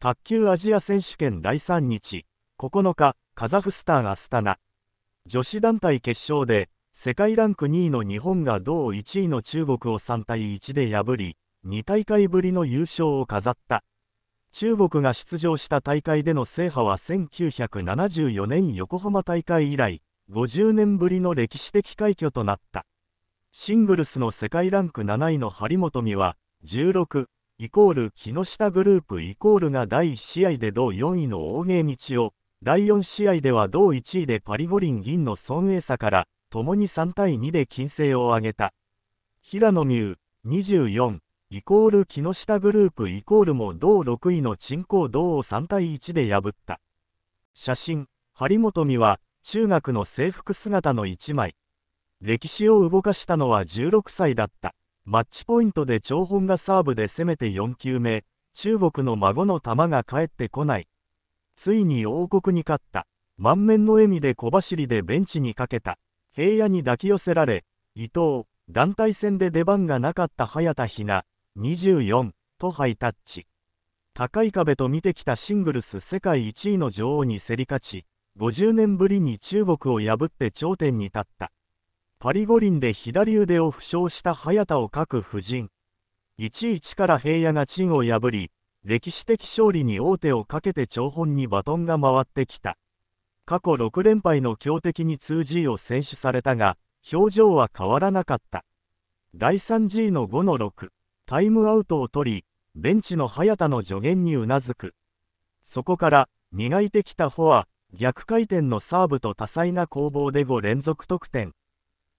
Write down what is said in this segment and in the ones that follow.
卓球アジア選手権第3日9日カザフスタンアスタナ女子団体決勝で世界ランク2位の日本が同1位の中国を3対1で破り2大会ぶりの優勝を飾った中国が出場した大会での制覇は1974年横浜大会以来50年ぶりの歴史的快挙となったシングルスの世界ランク7位の張本美は16イコール木下グループイコールが第1試合で同4位の大芸道を、第4試合では同1位でパリ五輪銀の孫栄差から、共に3対2で金星を挙げた。平野美宇、24、イコール木下グループイコールも同6位の鎮光堂を3対1で破った。写真、張本美は、中学の制服姿の1枚。歴史を動かしたのは16歳だった。マッチポイントで張本がサーブで攻めて4球目、中国の孫の球が返ってこない。ついに王国に勝った。満面の笑みで小走りでベンチにかけた。平野に抱き寄せられ、伊藤、団体戦で出番がなかった早田ひな、24、とハイタッチ。高い壁と見てきたシングルス世界1位の女王に競り勝ち、50年ぶりに中国を破って頂点に立った。パリ五輪で左腕を負傷した早田を各夫人。11から平野が陳を破り、歴史的勝利に王手をかけて長本にバトンが回ってきた。過去6連敗の強敵に 2G を選手されたが、表情は変わらなかった。第 3G の5の6、タイムアウトを取り、ベンチの早田の助言にうなずく。そこから、磨いてきたフォア、逆回転のサーブと多彩な攻防で5連続得点。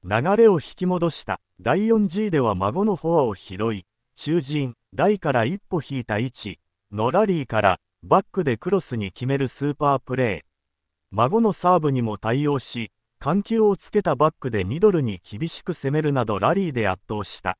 流れを引き戻した第 4G では孫のフォアを拾い中陣台から一歩引いた位置のラリーからバックでクロスに決めるスーパープレー孫のサーブにも対応し緩急をつけたバックでミドルに厳しく攻めるなどラリーで圧倒した